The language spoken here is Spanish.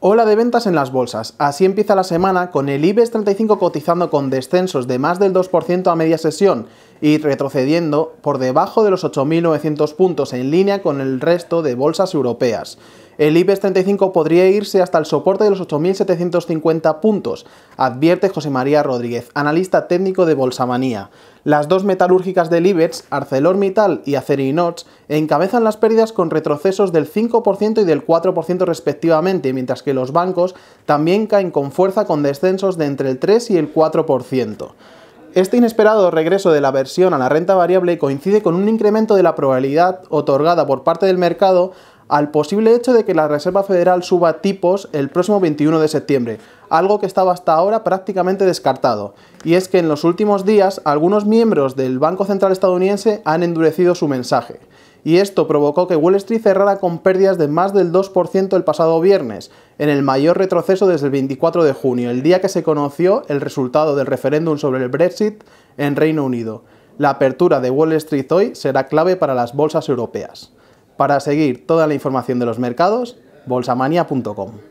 Ola de ventas en las bolsas. Así empieza la semana con el IBEX 35 cotizando con descensos de más del 2% a media sesión y retrocediendo por debajo de los 8.900 puntos en línea con el resto de bolsas europeas. El IBEX 35 podría irse hasta el soporte de los 8.750 puntos, advierte José María Rodríguez, analista técnico de Bolsamanía. Las dos metalúrgicas del IBEX, ArcelorMittal y Acerinox, encabezan las pérdidas con retrocesos del 5% y del 4% respectivamente, mientras que los bancos también caen con fuerza con descensos de entre el 3 y el 4%. Este inesperado regreso de la versión a la renta variable coincide con un incremento de la probabilidad otorgada por parte del mercado al posible hecho de que la Reserva Federal suba tipos el próximo 21 de septiembre, algo que estaba hasta ahora prácticamente descartado. Y es que en los últimos días algunos miembros del Banco Central estadounidense han endurecido su mensaje. Y esto provocó que Wall Street cerrara con pérdidas de más del 2% el pasado viernes, en el mayor retroceso desde el 24 de junio, el día que se conoció el resultado del referéndum sobre el Brexit en Reino Unido. La apertura de Wall Street hoy será clave para las bolsas europeas. Para seguir toda la información de los mercados, bolsamania.com.